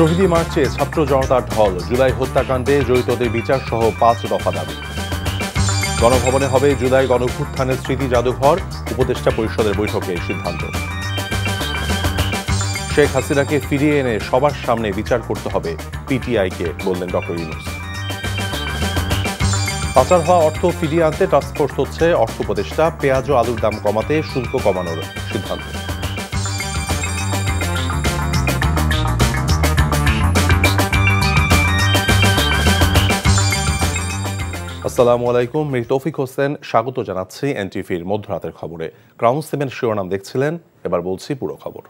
শহীদি মার্চে ছাত্র জনতার ঢল জুলাই হত্যাকাণ্ডে জড়িতদের বিচার সহ পাঁচ দফা দাবি গণভবনে হবে জুলাই গণভুত্থানের স্মৃতি জাদুঘর উপদেষ্টা পরিষদের বৈঠকে সিদ্ধান্ত শেখ হাসিনাকে ফিরিয়ে এনে সবার সামনে বিচার করতে হবে পিটিআইকে বললেন ডক্টর ইউনুস পাচার হওয়া অর্থ ফিরিয়ে আনতে টাস্কফোর্স হচ্ছে অর্থ উপদেষ্টা পেঁয়াজ ও আলুর দাম কমাতে শুল্ক কমানোর সিদ্ধান্ত আসসালামু আলাইকুম মীর তৌফিক হোসেন স্বাগত জানাচ্ছি এনটিভির মধ্যরাতের খবরে ক্রাউন সেভেন শিরোনাম দেখছিলেন এবার বলছি পুরো খবর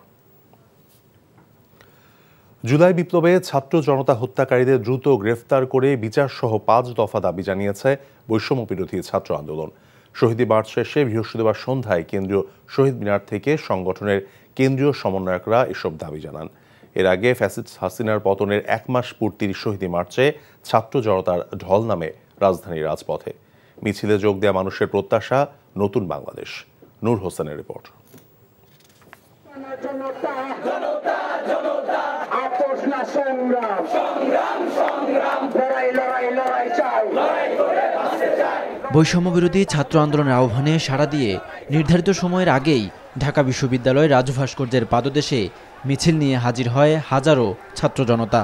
জুলাই বিপ্লবে ছাত্র জনতা হত্যাকারীদের দ্রুত গ্রেফতার করে বিচার সহ পাঁচ দফা দাবি জানিয়েছে বৈষম্য বিরোধী ছাত্র আন্দোলন শহীদ বার শেষে বৃহস্পতিবার সন্ধ্যায় কেন্দ্রীয় শহীদ মিনার থেকে সংগঠনের কেন্দ্রীয় সমন্বয়করা এসব দাবি জানান এর আগে ফ্যাসিড হাসিনার পতনের এক মাস পূর্তির শহীদী মার্চে ছাত্র জনতার ঢল নামে রাজধানীর রাজপথে মিছিলে যোগ দেয়া মানুষের প্রত্যাশা নতুন বাংলাদেশ নূর হোসেনের রিপোর্ট বৈষম্য বিরোধী ছাত্র আন্দোলনের আহ্বানে সাড়া দিয়ে নির্ধারিত সময়ের আগেই ঢাকা বিশ্ববিদ্যালয় রাজভাস্কর্যের পাদদেশে মিছিল নিয়ে হাজির হয় হাজারো ছাত্র জনতা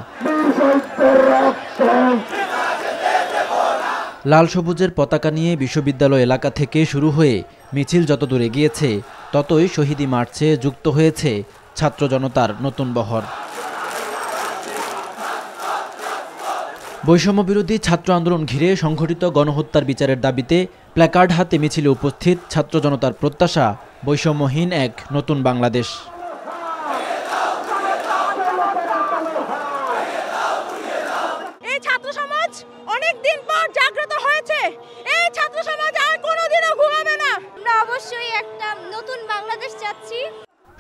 লাল সবুজের পতাকা নিয়ে বিশ্ববিদ্যালয় এলাকা থেকে শুরু হয়ে মিছিল যত দূরে গিয়েছে ততই শহীদি মার্চে যুক্ত হয়েছে ছাত্র জনতার নতুন বহর বৈষম্য বিরোধী ছাত্র আন্দোলন ঘিরে সংঘটিত গণহত্যার বিচারের দাবিতে প্ল্যাকার্ড হাতে মিছিলে উপস্থিত ছাত্র জনতার প্রত্যাশা বৈষম্যহীন এক নতুন বাংলাদেশ অবশ্যই একটা নতুন বাংলাদেশ চাচ্ছি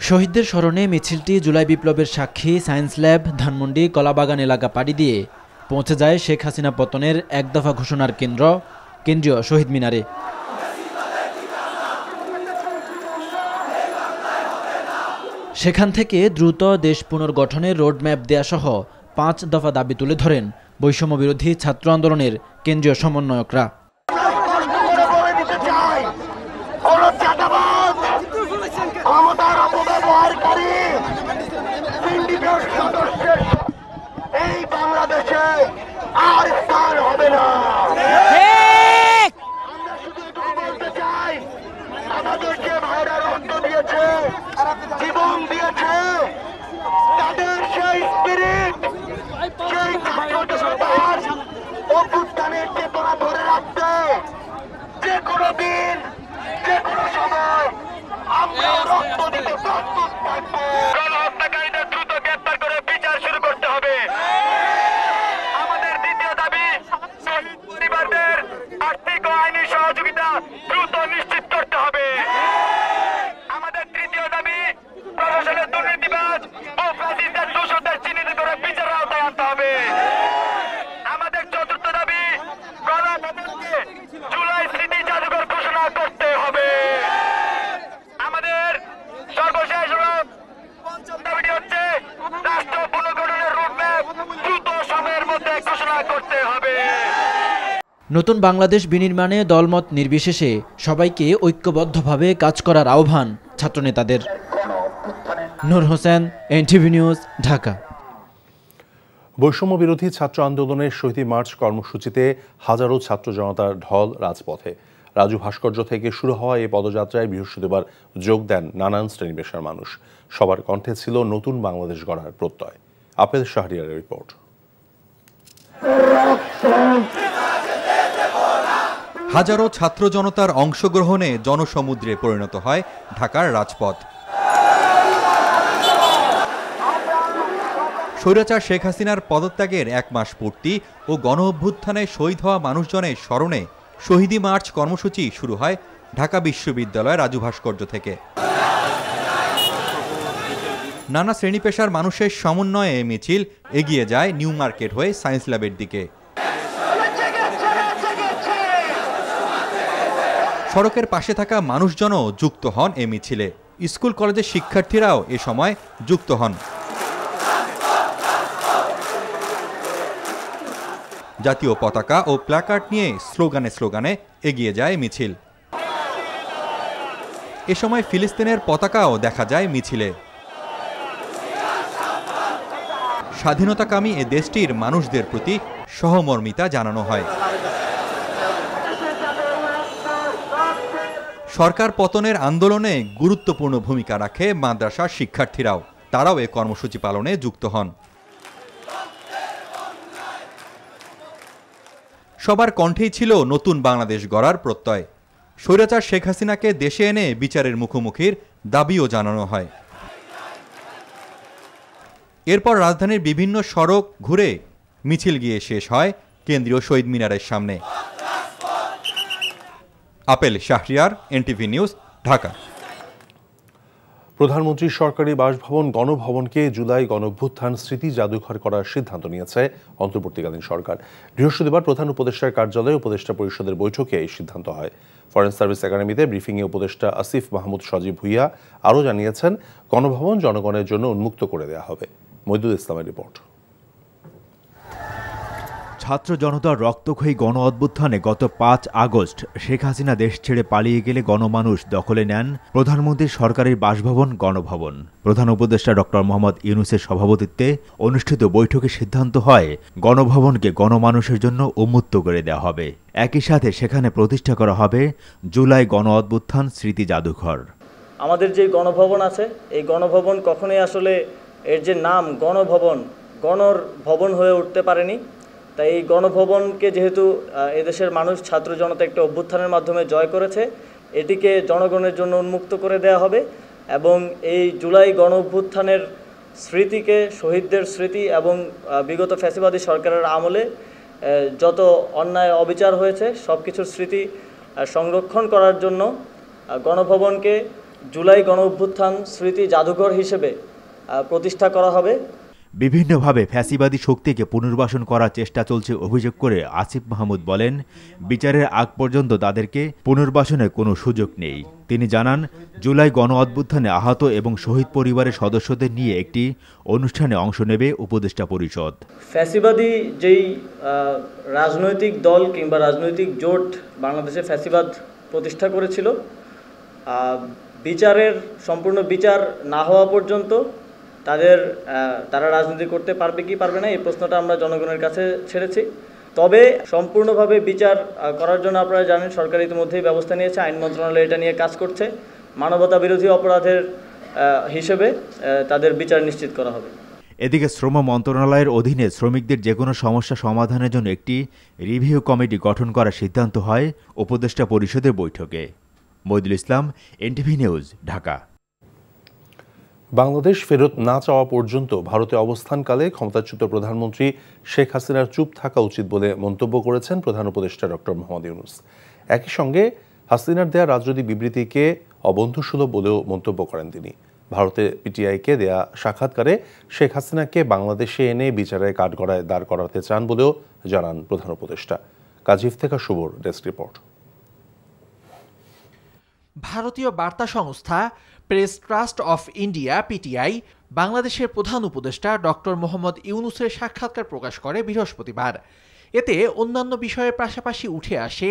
শহীদদের স্মরণে মিছিলটি জুলাই বিপ্লবের সাক্ষী সায়েন্স ল্যাব ধানমন্ডি কলাবাগান এলাকা পাড়ি দিয়ে পৌঁছে যায় শেখ হাসিনা পতনের এক দফা ঘোষণার কেন্দ্র কেন্দ্রীয় শহীদ মিনারে সেখান থেকে দ্রুত দেশ পুনর্গঠনের রোডম্যাপ সহ পাঁচ দফা দাবি তুলে ধরেন বৈষম্যবিরোধী ছাত্র আন্দোলনের কেন্দ্রীয় সমন্বয়করা আর পার হবে না আমরা শুধু এটুকু বলতে চাই আমাদের যে ভাইরা রক্ত দিয়েছে জীবন দিয়েছে তাদের সেই স্পিরিট সেই সবার অভ্যুত্থানের চেতনা ধরে রাখতে যে কোনো দিন যে কোনো সময় আমরা রক্ত দিতে প্রস্তুত থাকবো নতুন বাংলাদেশ বিনির্মাণে দলমত নির্বিশেষে সবাইকে ঐক্যবদ্ধভাবে কাজ করার আহ্বান ছাত্রনেতাদের নূর হোসেন এনটিভি নিউজ ঢাকা বৈষম্য বিরোধী ছাত্র আন্দোলনের শহীদ মার্চ কর্মসূচিতে হাজারো ছাত্র জনতার ঢল রাজপথে রাজু ভাস্কর্য থেকে শুরু হওয়া এই পদযাত্রায় বৃহস্পতিবার যোগ দেন নানান শ্রেণীপেশার মানুষ সবার কণ্ঠে ছিল নতুন বাংলাদেশ গড়ার প্রত্যয় আপেল শাহরিয়ারের রিপোর্ট হাজারো ছাত্র জনতার অংশগ্রহণে জনসমুদ্রে পরিণত হয় ঢাকার রাজপথ স্বৈরাচার শেখ হাসিনার পদত্যাগের এক মাস পূর্তি ও গণ অভ্যুত্থানে শহীদ হওয়া মানুষজনের স্মরণে শহীদি মার্চ কর্মসূচি শুরু হয় ঢাকা বিশ্ববিদ্যালয়ের রাজু ভাস্কর্য থেকে নানা শ্রেণী পেশার মানুষের সমন্বয়ে মিছিল এগিয়ে যায় নিউ মার্কেট হয়ে সায়েন্স ল্যাবের দিকে সড়কের পাশে থাকা মানুষজনও যুক্ত হন এ মিছিলে স্কুল কলেজের শিক্ষার্থীরাও এ সময় যুক্ত হন জাতীয় পতাকা ও প্ল্যাকার্ড নিয়ে স্লোগানে স্লোগানে এগিয়ে যায় মিছিল এ সময় ফিলিস্তিনের পতাকাও দেখা যায় মিছিলে স্বাধীনতাকামী এ দেশটির মানুষদের প্রতি সহমর্মিতা জানানো হয় সরকার পতনের আন্দোলনে গুরুত্বপূর্ণ ভূমিকা রাখে মাদ্রাসার শিক্ষার্থীরাও তারাও এ কর্মসূচি পালনে যুক্ত হন সবার কণ্ঠেই ছিল নতুন বাংলাদেশ গড়ার প্রত্যয় স্বৈরাচার শেখ হাসিনাকে দেশে এনে বিচারের মুখোমুখির দাবিও জানানো হয় এরপর রাজধানীর বিভিন্ন সড়ক ঘুরে মিছিল গিয়ে শেষ হয় কেন্দ্রীয় শহীদ মিনারের সামনে আপেল শাহরিয়ার এনটিভি নিউজ ঢাকা প্রধানমন্ত্রীর সরকারি বাসভবন গণভবনকে জুলাই গণভ্যুত্থান স্মৃতি জাদুঘর করার সিদ্ধান্ত নিয়েছে অন্তর্বর্তীকালীন সরকার বৃহস্পতিবার প্রধান উপদেষ্টার কার্যালয়ে উপদেষ্টা পরিষদের বৈঠকে এই সিদ্ধান্ত হয় ফরেন সার্ভিস একাডেমিতে ব্রিফিংয়ে উপদেষ্টা আসিফ মাহমুদ সজীব ভুইয়া আরও জানিয়েছেন গণভবন জনগণের জন্য উন্মুক্ত করে দেওয়া হবে মইদুল ইসলামের রিপোর্ট ছাত্র জনতার রক্তক্ষয়ী গণ অভ্যুত্থানে গত পাঁচ আগস্ট শেখ হাসিনা দেশ ছেড়ে পালিয়ে গেলে গণমানুষ দখলে নেন প্রধানমন্ত্রী সরকারের বাসভবন গণভবন প্রধান উপদেষ্টা ডক্টর মোহাম্মদ ইউনুসের সভাপতিত্বে অনুষ্ঠিত বৈঠকে সিদ্ধান্ত হয় গণভবনকে গণমানুষের জন্য উন্মুক্ত করে দেওয়া হবে একই সাথে সেখানে প্রতিষ্ঠা করা হবে জুলাই গণ অভ্যুত্থান স্মৃতি জাদুঘর আমাদের যে গণভবন আছে এই গণভবন কখনোই আসলে এর যে নাম গণভবন গণর ভবন হয়ে উঠতে পারেনি তাই এই গণভবনকে যেহেতু এদেশের মানুষ ছাত্র জনতা একটা অভ্যুত্থানের মাধ্যমে জয় করেছে এটিকে জনগণের জন্য উন্মুক্ত করে দেয়া হবে এবং এই জুলাই গণ অভ্যুত্থানের স্মৃতিকে শহীদদের স্মৃতি এবং বিগত ফ্যাসিবাদী সরকারের আমলে যত অন্যায় অবিচার হয়েছে সব কিছুর স্মৃতি সংরক্ষণ করার জন্য গণভবনকে জুলাই গণ অভ্যুত্থান স্মৃতি জাদুঘর হিসেবে প্রতিষ্ঠা করা হবে বিভিন্নভাবে ফ্যাসিবাদী শক্তিকে পুনর্বাসন করার চেষ্টা চলছে অভিযোগ করে আসিফ মাহমুদ বলেন বিচারের আগ পর্যন্ত তাদেরকে পুনর্বাসনের কোনো সুযোগ নেই তিনি জানান জুলাই গণ অভ্যুত্থানে আহত এবং শহীদ পরিবারের সদস্যদের নিয়ে একটি অনুষ্ঠানে অংশ নেবে উপদেষ্টা পরিষদ ফ্যাসিবাদী যেই রাজনৈতিক দল কিংবা রাজনৈতিক জোট বাংলাদেশে ফ্যাসিবাদ প্রতিষ্ঠা করেছিল বিচারের সম্পূর্ণ বিচার না হওয়া পর্যন্ত তাদের তারা রাজনীতি করতে পারবে কি পারবে না এই প্রশ্নটা আমরা জনগণের কাছে ছেড়েছি তবে সম্পূর্ণভাবে বিচার করার জন্য আপনারা জানেন সরকার ইতিমধ্যেই ব্যবস্থা নিয়েছে আইন মন্ত্রণালয় এটা নিয়ে কাজ করছে মানবতা বিরোধী অপরাধের হিসেবে তাদের বিচার নিশ্চিত করা হবে এদিকে শ্রম মন্ত্রণালয়ের অধীনে শ্রমিকদের যে কোনো সমস্যা সমাধানের জন্য একটি রিভিউ কমিটি গঠন করার সিদ্ধান্ত হয় উপদেষ্টা পরিষদের বৈঠকে বৈদুল ইসলাম এনটিভি নিউজ ঢাকা বাংলাদেশ ফেরত না চাওয়া পর্যন্ত ভারতে অবস্থানকালে ক্ষমতাচ্যুত প্রধানমন্ত্রী শেখ হাসিনার চুপ থাকা উচিত বলে মন্তব্য করেছেন প্রধান উপদেষ্টা ডক্টর মোহাম্মদ ইউনুস একই সঙ্গে হাসিনার দেয়া রাজনৈতিক বিবৃতিকে অবন্ধুসুলভ বলেও মন্তব্য করেন তিনি ভারতে পিটিআইকে দেয়া সাক্ষাৎকারে শেখ হাসিনাকে বাংলাদেশে এনে বিচারের কাঠগড়ায় দাঁড় করাতে চান বলেও জানান প্রধান উপদেষ্টা কাজিফ থেকে শুভর ডেস্ক রিপোর্ট ভারতীয় বার্তা সংস্থা Press Trust of India PTI বাংলাদেশের প্রধান উপদেষ্টা ডক্টর মোহাম্মদ ইউনুসের সাক্ষাৎকার প্রকাশ করে বৃহস্পতিবার এতে অন্যান্য বিষয়ের পাশাপাশি উঠে আসে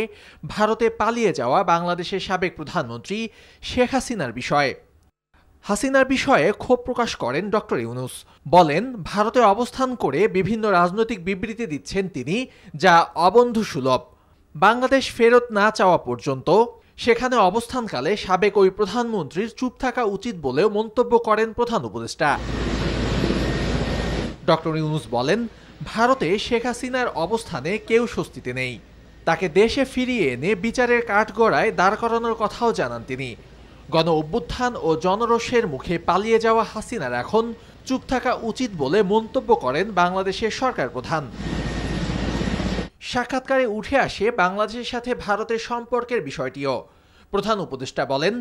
ভারতে পালিয়ে যাওয়া বাংলাদেশের সাবেক প্রধানমন্ত্রী শেখ হাসিনার বিষয়ে হাসিনার বিষয়ে ক্ষোভ প্রকাশ করেন ডক্টর ইউনুস বলেন ভারতে অবস্থান করে বিভিন্ন রাজনৈতিক বিবৃতি দিচ্ছেন তিনি যা অবন্ধু সুলভ বাংলাদেশ ফেরত না চাওয়া পর্যন্ত সেখানে অবস্থানকালে সাবেক ওই প্রধানমন্ত্রীর চুপ থাকা উচিত বলেও মন্তব্য করেন প্রধান উপদেষ্টা ডক্টর ইউনুস বলেন ভারতে শেখ হাসিনার অবস্থানে কেউ স্বস্তিতে নেই তাকে দেশে ফিরিয়ে এনে বিচারের কাঠগড়ায় দাঁড় করানোর কথাও জানান তিনি গণ অভ্যুত্থান ও জনরোষের মুখে পালিয়ে যাওয়া হাসিনার এখন চুপ থাকা উচিত বলে মন্তব্য করেন বাংলাদেশের সরকার প্রধান সাক্ষাৎকারে উঠে আসে বাংলাদেশের সাথে ভারতের সম্পর্কের বিষয়টিও প্রধান উপদেষ্টা বলেন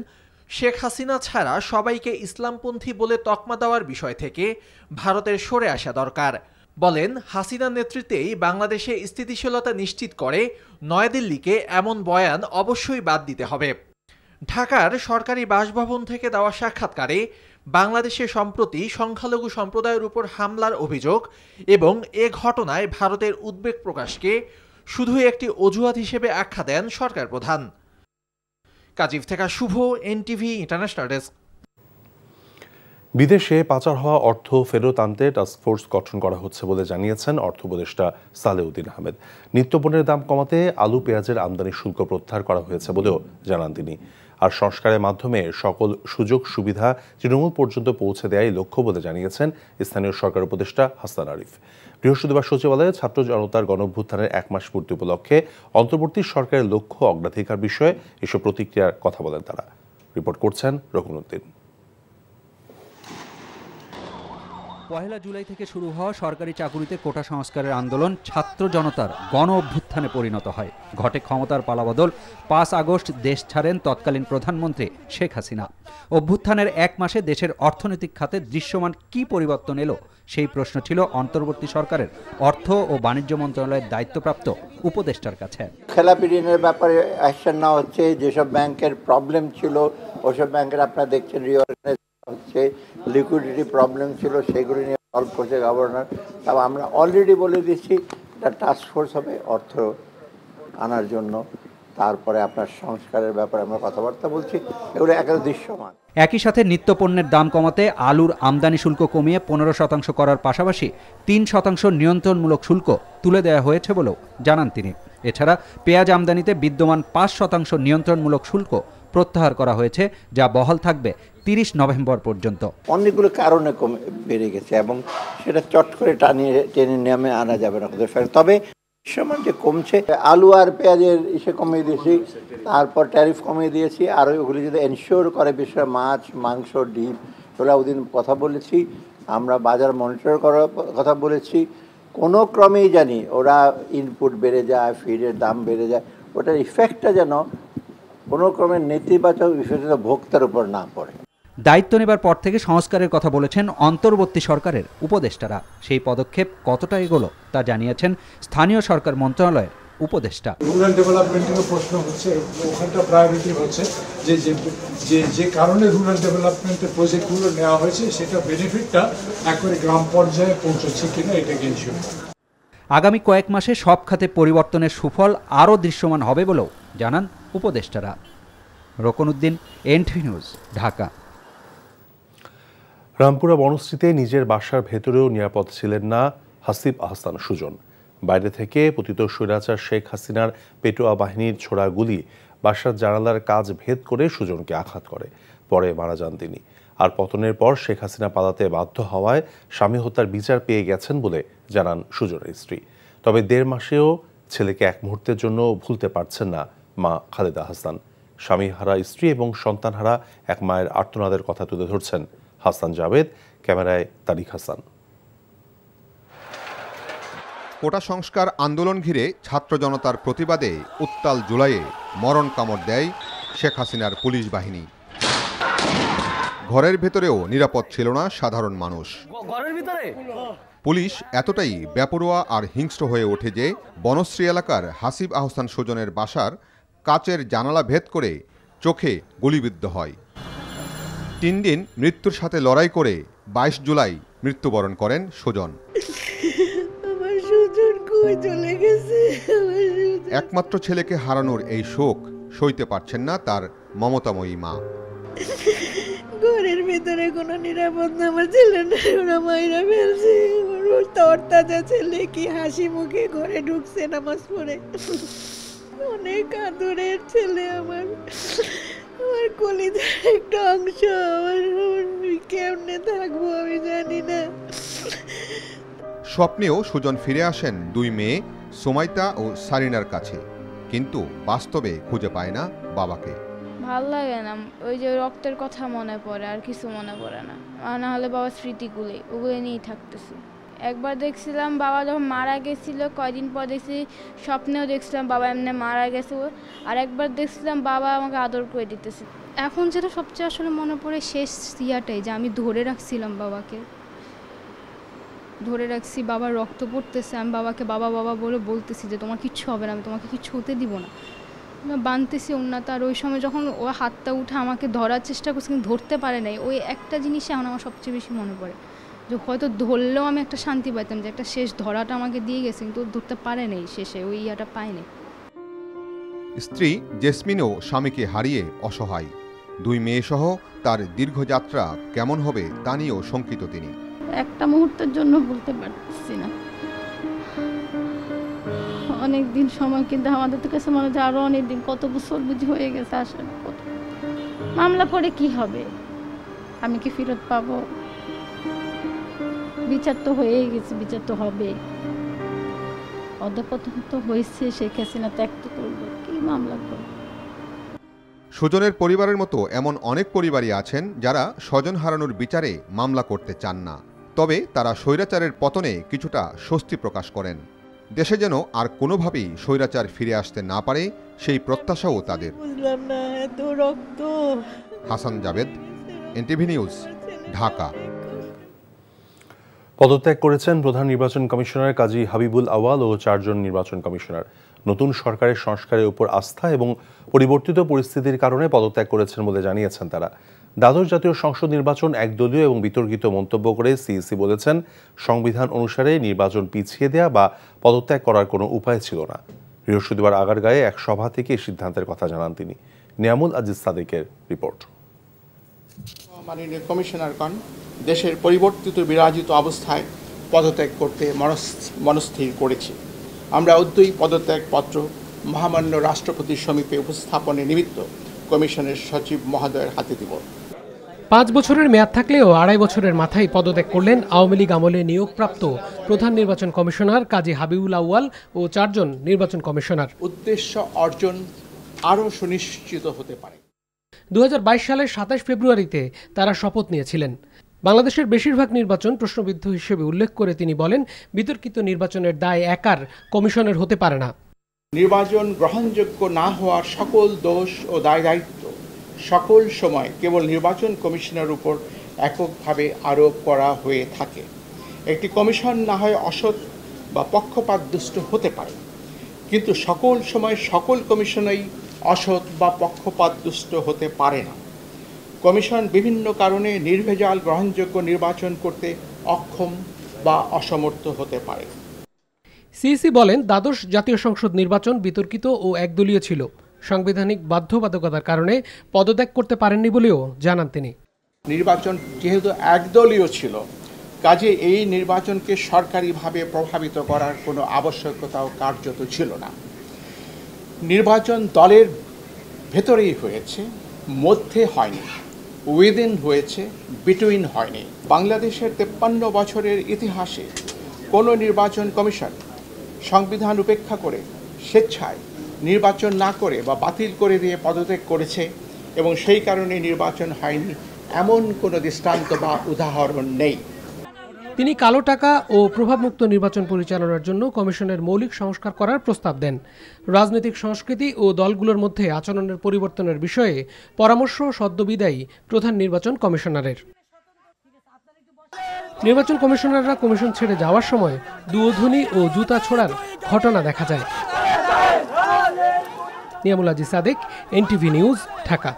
শেখ হাসিনা ছাড়া সবাইকে ইসলামপন্থী বলে তকমা দেওয়ার বিষয় থেকে ভারতের সরে আসা দরকার বলেন হাসিনার নেতৃত্বেই বাংলাদেশে স্থিতিশীলতা নিশ্চিত করে নয়াদিল্লিকে এমন বয়ান অবশ্যই বাদ দিতে হবে ঢাকার সরকারি বাসভবন থেকে দেওয়া সাক্ষাৎকারে বাংলাদেশে সম্প্রতি সংখ্যালঘু সম্প্রদায়ের উপর হামলার অভিযোগ এবং এ ঘটনায় ভারতের উদ্বেগ প্রকাশকে শুধু একটি অজুহাত হিসেবে আখ্যা দেন সরকার প্রধান কাজিফ থেকে শুভ এনটিভি ইন্টারন্যাশনাল ডেস্ক বিদেশে পাচার হওয়া অর্থ ফেরত আনতে টাস্কফোর্স গঠন করা হচ্ছে বলে জানিয়েছেন অর্থ উপদেষ্টা সালেউদ্দিন আহমেদ নিত্যপণ্যের দাম কমাতে আলু পেঁয়াজের আমদানি শুল্ক প্রত্যাহার করা হয়েছে বলেও জানান তিনি আর সংস্কারের মাধ্যমে সকল সুযোগ সুবিধা তৃণমূল পর্যন্ত পৌঁছে দেয়াই লক্ষ্য বলে জানিয়েছেন স্থানীয় সরকার উপদেষ্টা হাসান আরিফ বৃহস্পতিবার সচিবালয়ে ছাত্র জনতার গণভ্যুত্থানের এক মাস পূর্তি উপলক্ষে অন্তর্বর্তী সরকারের লক্ষ্য অগ্রাধিকার বিষয়ে এসব প্রতিক্রিয়ার কথা বলেন তারা রিপোর্ট করছেন রঘুনুদ্দিন পহেলা জুলাই থেকে শুরু হওয়া সরকারি চাকুরিতে কোটা সংস্কারের আন্দোলন ছাত্র জনতার গণ অভ্যুত্থানে পরিণত হয় ঘটে ক্ষমতার পালাবদল পাঁচ আগস্ট দেশ ছাড়েন তৎকালীন প্রধানমন্ত্রী শেখ হাসিনা অভ্যুত্থানের এক মাসে দেশের অর্থনৈতিক খাতে দৃশ্যমান কি পরিবর্তন এলো সেই প্রশ্ন ছিল অন্তর্বর্তী সরকারের অর্থ ও বাণিজ্য মন্ত্রণালয়ের দায়িত্বপ্রাপ্ত উপদেষ্টার কাছে খেলাপি ঋণের ব্যাপারে অ্যাকশন নেওয়া হচ্ছে যেসব ব্যাংকের প্রবলেম ছিল ওসব ব্যাংকের আপনারা দেখছেন রিঅর্গানাইজ হচ্ছে লিকুইডিটি প্রবলেম ছিল সেগুলি নিয়ে সলভ করছে গভর্নর তবে আমরা অলরেডি বলে দিচ্ছি টাস্ক টাস্কফোর্স হবে অর্থ আনার জন্য তারপরে আপনার সংস্কারের ব্যাপারে আমরা কথাবার্তা বলছি এগুলো একেবারে দৃশ্যমান একই সাথে নিত্যপণ্যের দাম কমাতে আলুর আমদানি শুল্ক কমিয়ে পনেরো শতাংশ করার পাশাপাশি তিন শতাংশ নিয়ন্ত্রণমূলক শুল্ক তুলে দেওয়া হয়েছে বলেও জানান তিনি এছাড়া পেঁয়াজ আমদানিতে বিদ্যমান পাঁচ শতাংশ নিয়ন্ত্রণমূলক শুল্ক প্রত্যাহার করা হয়েছে যা বহাল থাকবে তিরিশ নভেম্বর পর্যন্ত অনেকগুলো কারণে কমে বেড়ে গেছে এবং সেটা চট করে টানিয়ে টেনে নেমে আনা যাবে না তবে সমান যে কমছে আলু আর পেঁয়াজের ইসে কমিয়ে দিয়েছি তারপর ট্যারিফ কমিয়ে দিয়েছি আর ওইগুলি যদি এনশিওর করে বিষয়ে মাছ মাংস ডিম এগুলো ওদিন কথা বলেছি আমরা বাজার মনিটর করার কথা বলেছি কোনো ক্রমেই জানি ওরা ইনপুট বেড়ে যায় ফিডের দাম বেড়ে যায় ওটার ইফেক্টটা যেন কোনো ক্রমে নেতিবাচক বিষয় ভোক্তার উপর না পড়ে দায়িত্ব নেবার পর থেকে সংস্কারের কথা বলেছেন অন্তর্বর্তী সরকারের উপদেষ্টারা সেই পদক্ষেপ কতটা এগোলো তা জানিয়েছেন স্থানীয় সরকার মন্ত্রণালয়ের উপদেষ্টা রুরাল ডেভেলপমেন্টের প্রশ্ন হচ্ছে ওখানটা প্রায়োরিটি হচ্ছে যে যে যে কারণে রুরাল ডেভেলপমেন্টের প্রজেক্টগুলো নেওয়া হয়েছে সেটা বেনিফিটটা একবারে গ্রাম পর্যায়ে পৌঁছচ্ছে কিনা এটা কিন্তু আগামী কয়েক মাসে সব খাতে পরিবর্তনের সুফল আরও দৃশ্যমান হবে বলেও জানান উপদেষ্টারা রকনউদ্দিন এনটি নিউজ ঢাকা রামপুরা বনশ্রীতে নিজের বাসার ভেতরেও নিরাপদ ছিলেন না হাসিব আহসান সুজন বাইরে থেকে পতিত স্বৈরাচার শেখ হাসিনার পেটোয়া বাহিনীর ছোড়া গুলি বাসার জানালার কাজ ভেদ করে সুজনকে আঘাত করে পরে মারা যান তিনি আর পতনের পর শেখ হাসিনা পালাতে বাধ্য হওয়ায় স্বামী হত্যার বিচার পেয়ে গেছেন বলে জানান সুজনের স্ত্রী তবে দেড় মাসেও ছেলেকে এক মুহূর্তের জন্য ভুলতে পারছেন না মা খালেদা হাসান হারা স্ত্রী এবং হারা এক মায়ের আর্তনাদের কথা তুলে ধরছেন হাসান জাভেদ ক্যামেরায় তারিক হাসান কোটা সংস্কার আন্দোলন ঘিরে ছাত্র জনতার প্রতিবাদে উত্তাল জুলাইয়ে মরণ কামড় দেয় শেখ হাসিনার পুলিশ বাহিনী ঘরের ভেতরেও নিরাপদ ছিল না সাধারণ মানুষ পুলিশ এতটাই ব্যাপরোয়া আর হিংস্র হয়ে ওঠে যে বনশ্রী এলাকার হাসিব আহসান সুজনের বাসার কাচের জানালা ভেদ করে চোখে গুলিবিদ্ধ হয় তিন দিন মৃত্যুর সাথে লড়াই করে ২২ জুলাই মৃত্যুবরণ করেন সুজন একমাত্র ছেলেকে হারানোর এই শোক সইতে পারছেন না তার মমতাময়ী মা ঘরের ভিতরে কোনো নিরাপদ না আমার ছেলে ওরা মায়েরা ফেলছে তরতাজা ছেলে কি হাসি মুখে ঘরে ঢুকছে নামাজ পড়ে অনেক আদরের ছেলে আমার আমার কলিজার একটা অংশ আমার কেমনে থাকবো আমি জানি না স্বপ্নেও সুজন ফিরে আসেন দুই মেয়ে সোমাইতা ও সারিনার কাছে কিন্তু বাস্তবে খুঁজে পায় না বাবাকে ভাল লাগে না ওই যে রক্তের কথা মনে পড়ে আর কিছু মনে পড়ে না আর না হলে বাবার স্মৃতিগুলি ওগুলো নিয়েই থাকতেছি একবার দেখছিলাম বাবা যখন মারা গেছিল কয়দিন পর দেখছি স্বপ্নেও দেখছিলাম বাবা এমনি মারা গেছে আর একবার দেখছিলাম বাবা আমাকে আদর করে দিতেছে এখন যেটা সবচেয়ে আসলে মনে পড়ে শেষ ইয়াটাই যে আমি ধরে রাখছিলাম বাবাকে ধরে রাখছি বাবার রক্ত পড়তেছে আমি বাবাকে বাবা বাবা বলে বলতেছি যে তোমার কিচ্ছু হবে না আমি তোমাকে কিচ্ছু হতে দিব না বানতেছি উন্নত আর ওই সময় যখন ও হাতটা উঠে আমাকে ধরার চেষ্টা করছে কিন্তু ধরতে পারে নাই ওই একটা জিনিসই এখন আমার সবচেয়ে বেশি মনে পড়ে যে হয়তো ধরলেও আমি একটা শান্তি পাইতাম যে একটা শেষ ধরাটা আমাকে দিয়ে গেছে কিন্তু ধরতে পারে নেই শেষে ওই ইয়াটা পায়নি স্ত্রী জেসমিনও স্বামীকে হারিয়ে অসহায় দুই মেয়ে সহ তার দীর্ঘযাত্রা কেমন হবে তা নিয়েও শঙ্কিত তিনি একটা মুহূর্তের জন্য বলতে পারছি না অনেক দিন সময় কিন্তু আমাদের তো কাছে মনে হয় আরো অনেক দিন কত বছর বুঝি হয়ে গেছে আসার মামলা পড়ে কি হবে আমি কি ফেরত পাবো বিচার তো হয়ে গেছে বিচার তো হবে অধপতন তো হয়েছে শেখ হাসিনা ত্যাগ তো করবো কি মামলা করবো সুজনের পরিবারের মতো এমন অনেক পরিবারই আছেন যারা স্বজন হারানোর বিচারে মামলা করতে চান না তবে তারা স্বৈরাচারের পতনে কিছুটা স্বস্তি প্রকাশ করেন দেশে যেন আর কোনোভাবেই স্বৈরাচার ফিরে আসতে না পারে সেই প্রত্যাশাও তাদের হাসান জাভেদ এনটিভি নিউজ ঢাকা পদত্যাগ করেছেন প্রধান নির্বাচন কমিশনার কাজী হাবিবুল আওয়াল ও চারজন নির্বাচন কমিশনার নতুন সরকারের সংস্কারের উপর আস্থা এবং পরিবর্তিত পরিস্থিতির কারণে পদত্যাগ করেছেন বলে জানিয়েছেন তারা দ্বাদশ জাতীয় সংসদ নির্বাচন একদলীয় এবং বিতর্কিত মন্তব্য করে সিইসি বলেছেন সংবিধান অনুসারে নির্বাচন পিছিয়ে দেয়া বা পদত্যাগ করার কোনো উপায় ছিল না বৃহস্পতিবার আগারগাঁয়ে এক সভা থেকে সিদ্ধান্তের কথা জানান তিনি নিয়ামুল আজিজ সাদেকের রিপোর্ট মাননীয় কমিশনারগণ দেশের পরিবর্তিত বিরাজিত অবস্থায় পদত্যাগ করতে মনস্থির করেছি আমরা উদ্যই পদত্যাগপত্র মহামান্য রাষ্ট্রপতির সমীপে উপস্থাপনের নিমিত্ত কমিশনের সচিব মহোদয়ের হাতে দিব পাঁচ বছরের মেয়াদ থাকলেও আড়াই বছরের মাথায় পদত্যাগ করলেন আওয়ামী লীগ আমলে নিয়োগপ্রাপ্ত প্রধান নির্বাচন কমিশনার কাজী হাবিবুল আউয়াল ও চারজন নির্বাচন কমিশনার উদ্দেশ্য অর্জন আরও সুনিশ্চিত হতে পারে দু সালের সাতাশ ফেব্রুয়ারিতে তারা শপথ নিয়েছিলেন বাংলাদেশের বেশিরভাগ নির্বাচন প্রশ্নবিদ্ধ হিসেবে উল্লেখ করে তিনি বলেন বিতর্কিত নির্বাচনের দায় একার কমিশনের হতে পারে না নির্বাচন গ্রহণযোগ্য না হওয়ার সকল দোষ ও দায় দায়িত্ব সকল সময় কেবল নির্বাচন কমিশনের উপর এককভাবে আরোপ করা হয়ে থাকে একটি কমিশন না হয় অসৎ বা পক্ষপাত দুষ্ট হতে পারে কিন্তু সকল সময় সকল কমিশনেই অসৎ বা পক্ষপাতদুষ্ট হতে পারে না কমিশন বিভিন্ন কারণে নির্ভেজাল গ্রহণযোগ্য নির্বাচন করতে অক্ষম বা অসমর্থ হতে পারে সিইসি বলেন দ্বাদশ জাতীয় সংসদ নির্বাচন বিতর্কিত ও একদলীয় ছিল সাংবিধানিক বাধ্যবাধকতার কারণে পদত্যাগ করতে পারেননি বলেও জানান তিনি নির্বাচন যেহেতু একদলীয় ছিল কাজে এই নির্বাচনকে সরকারিভাবে প্রভাবিত করার কোনো আবশ্যকতাও কার্যত ছিল না নির্বাচন দলের ভেতরেই হয়েছে মধ্যে হয়নি উইদিন হয়েছে বিটুইন হয়নি বাংলাদেশের তেপ্পান্ন বছরের ইতিহাসে কোনো নির্বাচন কমিশন সংবিধান উপেক্ষা করে স্বেচ্ছায় নির্বাচন না করে বা বাতিল করে দিয়ে পদত্যাগ করেছে এবং সেই কারণে নির্বাচন হয়নি এমন কোনো দৃষ্টান্ত বা উদাহরণ নেই তিনি কালো টাকা ও প্রভাবমুক্ত নির্বাচন পরিচালনার জন্য কমিশনের মৌলিক সংস্কার করার প্রস্তাব দেন রাজনৈতিক সংস্কৃতি ও দলগুলোর মধ্যে আচরণের পরিবর্তনের বিষয়ে পরামর্শ সদ্যবিদায়ী প্রধান নির্বাচন কমিশনারের নির্বাচন কমিশনাররা কমিশন ছেড়ে যাওয়ার সময় দুধ্বনি ও জুতা ছোড়ার ঘটনা দেখা যায় Niamul Azi Sadek NTV news Dhaka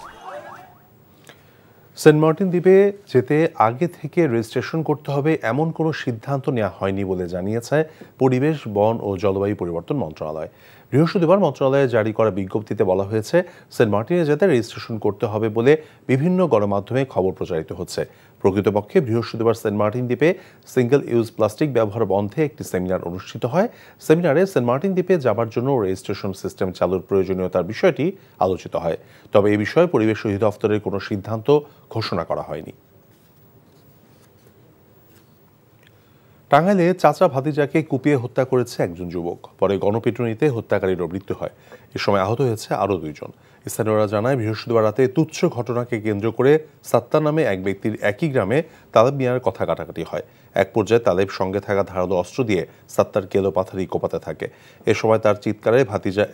Saint Martin দ্বীপে যেতে আগে থেকে রেজিস্ট্রেশন করতে হবে এমন কোনো সিদ্ধান্ত নেওয়া হয়নি বলে জানিয়েছে পরিবেশ বন ও জলবায়ু পরিবর্তন মন্ত্রণালয় বৃহস্পতিবার মন্ত্রণালয়ে জারি করা বিজ্ঞপ্তিতে বলা হয়েছে সেন্ট মার্টিনে যেতে রেজিস্ট্রেশন করতে হবে বলে বিভিন্ন গণমাধ্যমে খবর প্রচারিত হচ্ছে প্রকৃতপক্ষে বৃহস্পতিবার সেন্ট মার্টিন দ্বীপে সিঙ্গেল ইউজ প্লাস্টিক ব্যবহার বন্ধে একটি সেমিনার অনুষ্ঠিত হয় সেমিনারে সেন্ট মার্টিন দ্বীপে যাবার জন্য রেজিস্ট্রেশন সিস্টেম চালুর প্রয়োজনীয়তার বিষয়টি আলোচিত হয় তবে এ বিষয়ে পরিবেশ অধিদপ্তরের কোনো সিদ্ধান্ত ঘোষণা করা হয়নি টাঙ্গাইলে চাচা ভাতিজাকে কুপিয়ে হত্যা করেছে একজন যুবক পরে গণপিটুনিতে হত্যাকারীর মৃত্যু হয় এ সময় আহত হয়েছে আরও দুইজন স্থানীয়রা জানায় বৃহস্পতিবার রাতে তুচ্ছ ঘটনাকে কেন্দ্র করে সাত্তা নামে এক ব্যক্তির একই গ্রামে তালেব মিয়ার কথা কাটাকাটি হয় এক পর্যায়ে তালেব সঙ্গে থাকা ধারালো অস্ত্র দিয়ে সাত্তার কেলো পাথারি কোপাতে থাকে এ সময় তার চিৎকারে ভাতিজা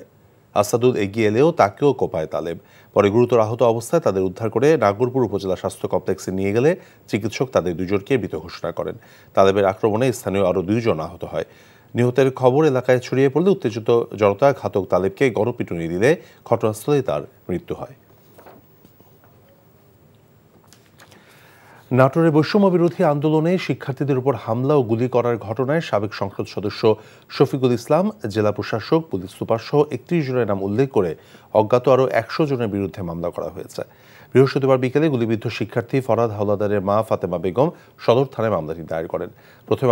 আসাদুল এগিয়ে এলেও তাকেও কোপায় তালেব পরে গুরুতর আহত অবস্থায় তাদের উদ্ধার করে নাগরপুর উপজেলা স্বাস্থ্য কমপ্লেক্সে নিয়ে গেলে চিকিৎসক তাদের দুজনকে মৃত ঘোষণা করেন তালেবের আক্রমণে স্থানীয় আরও দুইজন আহত হয় নিহতের খবর এলাকায় ছড়িয়ে পড়লে উত্তেজিত জনতা ঘাতক তালেবকে গণপিটুনি দিলে ঘটনাস্থলে তার মৃত্যু হয় নাটোরে বৈষম্য বিরোধী আন্দোলনে শিক্ষার্থীদের উপর হামলা ও গুলি করার ঘটনায় সাবেক সংসদ সদস্য শফিকুল ইসলাম জেলা প্রশাসক পুলিশ সুপার সহ একত্রিশ জনের নাম উল্লেখ করে অজ্ঞাত আরও একশো জনের বিরুদ্ধে মামলা করা হয়েছে বৃহস্পতিবার বিকেলে গুলিবিদ্ধ শিক্ষার্থী ফরাদ হাওলাদারের মা ফাতেমা বেগম সদর থানায় মামলাটি দায়ের করেন প্রথমে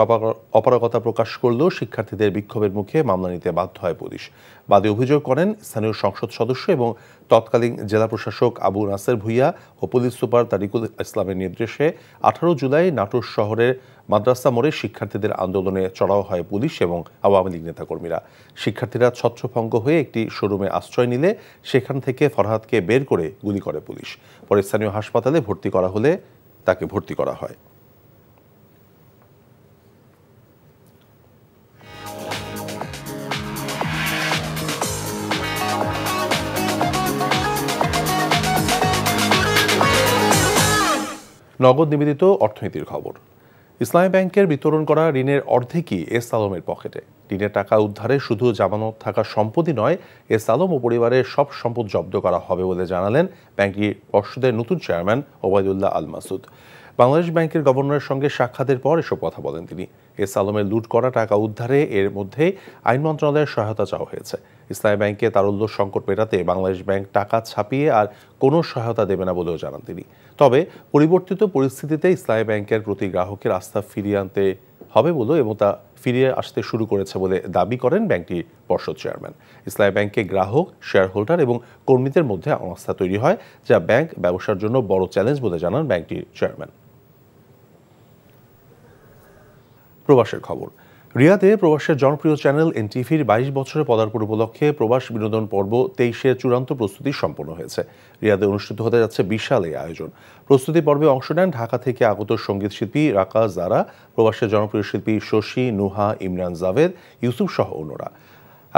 অপারগতা প্রকাশ করলেও শিক্ষার্থীদের বিক্ষোভের মুখে মামলা নিতে বাধ্য হয় পুলিশ বাদে অভিযোগ করেন স্থানীয় সংসদ সদস্য এবং তৎকালীন জেলা প্রশাসক আবু নাসের ভুইয়া ও পুলিশ সুপার তারিকুল ইসলামের নির্দেশে আঠারো জুলাই নাটোর শহরের মাদ্রাসা মোড়ে শিক্ষার্থীদের আন্দোলনে চড়াও হয় পুলিশ এবং আওয়ামী লীগ নেতাকর্মীরা শিক্ষার্থীরা ছত্রভঙ্গ হয়ে একটি শোরুমে আশ্রয় নিলে সেখান থেকে ফরহাদকে বের করে গুলি করে পুলিশ পরে স্থানীয় হাসপাতালে ভর্তি করা হলে তাকে ভর্তি করা হয় নগদ নিবেদিত অর্থনীতির খবর ইসলামী ব্যাংকের বিতরণ করা ঋণের অর্ধেকই এস আলমের পকেটে ঋণের টাকা উদ্ধারে শুধু জামানত থাকা সম্পত্তি নয় এস আলম ও পরিবারের সব সম্পদ জব্দ করা হবে বলে জানালেন ব্যাংকটির পর্ষদের নতুন চেয়ারম্যান ওবায়দুল্লাহ আল মাসুদ বাংলাদেশ ব্যাংকের গভর্নরের সঙ্গে সাক্ষাতের পর এসব কথা বলেন তিনি এস আলমের লুট করা টাকা উদ্ধারে এর মধ্যে আইন মন্ত্রণালয়ের সহায়তা চাওয়া হয়েছে ইসলামী ব্যাংকে তারল্য সংকট মেটাতে বাংলাদেশ ব্যাংক টাকা ছাপিয়ে আর কোনো সহায়তা দেবে না বলেও জানান তিনি তবে পরিবর্তিত পরিস্থিতিতে ইসলামী ব্যাংকের প্রতি গ্রাহকের আস্থা ফিরিয়ে আনতে হবে বলেও এবং তা ফিরিয়ে আসতে শুরু করেছে বলে দাবি করেন ব্যাংকটির পর্ষদ চেয়ারম্যান ইসলামী ব্যাংকে গ্রাহক শেয়ার হোল্ডার এবং কর্মীদের মধ্যে অনাস্থা তৈরি হয় যা ব্যাংক ব্যবসার জন্য বড় চ্যালেঞ্জ বলে জানান ব্যাংকটির চেয়ারম্যান প্রবাসের খবর রিয়াদে প্রবাসের জনপ্রিয় চ্যানেল এনটিভির বাইশ বছরে পদার্পণ উপলক্ষে প্রবাস বিনোদন পর্ব তেইশের চূড়ান্ত প্রস্তুতি সম্পন্ন হয়েছে রিয়াদে অনুষ্ঠিত হতে যাচ্ছে বিশাল এই আয়োজন প্রস্তুতি পর্বে অংশ নেন ঢাকা থেকে আগত সঙ্গীত শিল্পী রাকা জারা প্রবাসের জনপ্রিয় শিল্পী শশী নুহা ইমরান জাভেদ ইউসুফ সহ অন্যরা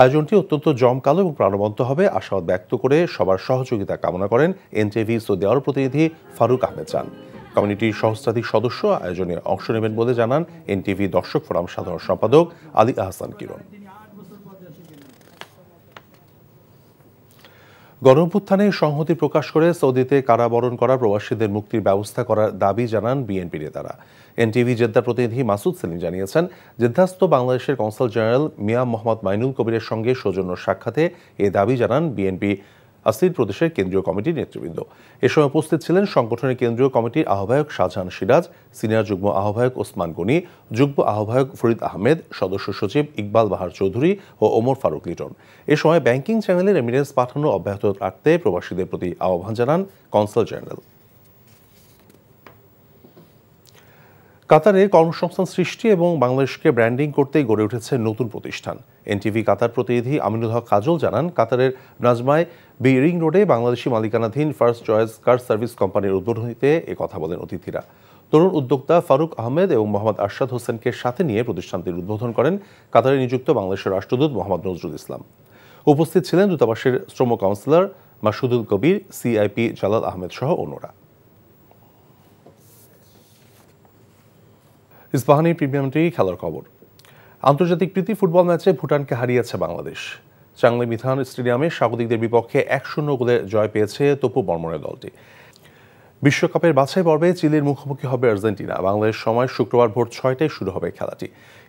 আয়োজনটি অত্যন্ত জমকালো এবং প্রাণবন্ত হবে আশাবাদ ব্যক্ত করে সবার সহযোগিতা কামনা করেন এনটিভি সৌদি আরব প্রতিনিধি ফারুক আহমেদ চান কমিউনিটির সহস্রাধিক সদস্য আয়োজনে অংশ নেবেন বলে জানান এনটিভি দর্শক ফোরাম সাধারণ সম্পাদক আলী আহসান কিরণ গণঅভ্যুত্থানে সংহতি প্রকাশ করে সৌদিতে কারাবরণ করা প্রবাসীদের মুক্তির ব্যবস্থা করার দাবি জানান বিএনপি নেতারা এনটিভি জেদ্দা প্রতিনিধি মাসুদ সেলিম জানিয়েছেন জেদ্দাস্থ বাংলাদেশের কনসাল জেনারেল মিয়া মোহাম্মদ মাইনুল কবিরের সঙ্গে সৌজন্য সাক্ষাতে এ দাবি জানান বিএনপি আসির প্রদেশের কেন্দ্রীয় কমিটির নেতৃবৃন্দ এ সময় উপস্থিত ছিলেন সংগঠনের কেন্দ্রীয় কমিটির আহ্বায়ক শাহজাহান সিরাজ সিনিয়র যুগ্ম আহ্বায়ক ওসমান গনি যুগ্ম আহ্বায়ক ফরিদ আহমেদ সদস্য সচিব ইকবাল বাহার চৌধুরী ও ওমর ফারুক লিটন এ সময় ব্যাংকিং চ্যানেলের রেমিডেন্স পাঠানো অব্যাহত রাখতে প্রবাসীদের প্রতি আহ্বান জানান কনসাল জেনারেল কাতারে কর্মসংস্থান সৃষ্টি এবং বাংলাদেশকে ব্র্যান্ডিং করতেই গড়ে উঠেছে নতুন প্রতিষ্ঠান এনটিভি কাতার প্রতিনিধি আমিনুল হক কাজল জানান কাতারের নাজমায় বি রিং রোডে বাংলাদেশি মালিকানাধীন ফার্স্ট চয়েস কার সার্ভিস কোম্পানির উদ্বোধনীতে কথা বলেন অতিথিরা তরুণ উদ্যোক্তা ফারুক আহমেদ এবং মোহাম্মদ আরশাদ হোসেনকে সাথে নিয়ে প্রতিষ্ঠানটির উদ্বোধন করেন কাতারে নিযুক্ত বাংলাদেশের রাষ্ট্রদূত মোহাম্মদ নজরুল ইসলাম উপস্থিত ছিলেন দূতাবাসের শ্রম কাউন্সিলর মাসুদুল কবির সিআইপি জালাল আহমেদ সহ অন্যরা ইস্পাহানি প্রিমিয়ামটি খেলার খবর আন্তর্জাতিক প্রীতি ফুটবল ম্যাচে ভুটানকে হারিয়েছে বাংলাদেশ চাংলি মিথান স্টেডিয়ামে স্বাগতিকদের বিপক্ষে এক শূন্য গোলে জয় পেয়েছে তপু বর্মনের দলটি বিশ্বকাপের বাছাই পর্বে চিলির মুখোমুখি হবে আর্জেন্টিনা বাংলাদেশ সময় শুক্রবার ভোর ছয়টায় শুরু হবে খেলাটি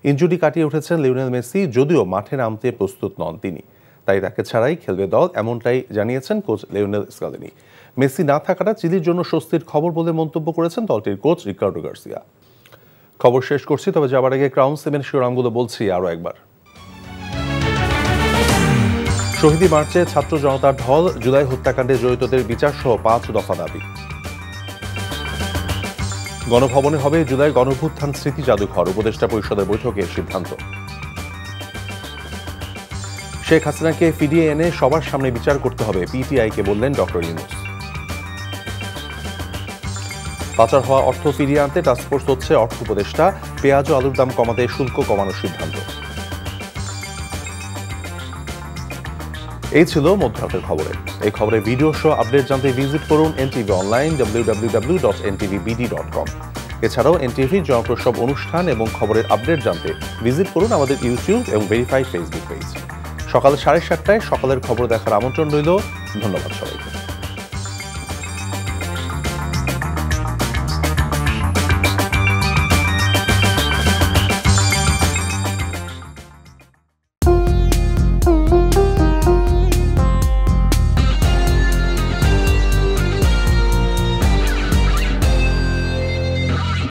ইঞ্জুরি কাটিয়ে উঠেছেন লিওনেল মেসি যদিও মাঠে নামতে প্রস্তুত নন তিনি তাই তাকে ছাড়াই খেলবে দল এমনটাই জানিয়েছেন কোচ লিওনেল স্কালিনি মেসি না থাকাটা চিলির জন্য স্বস্তির খবর বলে মন্তব্য করেছেন দলটির কোচ রিকার্ডো গার্সিয়া খবর শেষ করছি তবে যাবার আগে ক্রাউন সেভেন শিরোনামগুলো বলছি আরও একবার শহীদী মার্চে ছাত্র জনতার ঢল জুলাই হত্যাকাণ্ডে জড়িতদের বিচার সহ পাঁচ দফা দাবি গণভবনে হবে জুলাই গণভুত্থান স্মৃতি জাদুঘর উপদেষ্টা পরিষদের বৈঠকে সিদ্ধান্ত শেখ হাসিনাকে ফিরিয়ে এনে সবার সামনে বিচার করতে হবে পিটিআইকে বললেন ডক্টর ইউনুস পাচার হওয়া অর্থ ফিরিয়ে আনতে টাস্কফোর্স হচ্ছে অর্থ উপদেষ্টা পেঁয়াজ ও আলুর দাম কমাতে শুল্ক কমানোর সিদ্ধান্ত এই ছিল মধ্যরাতের খবরে এই খবরে ভিডিও শো আপডেট জানতে ভিজিট করুন NTV online W W W dot ntvbd dot com এছাড়াও এনটিভি জনপ্রিয় সব অনুষ্ঠান এবং খবরের আপডেট জানতে ভিজিট করুন আমাদের ইউটিউব এবং ভেরিফাইড ফেসবুক পেজ সকাল সাড়ে সাতটায় সকালের খবর দেখার আমন্ত্রণ রইল ধন্যবাদ সবাইকে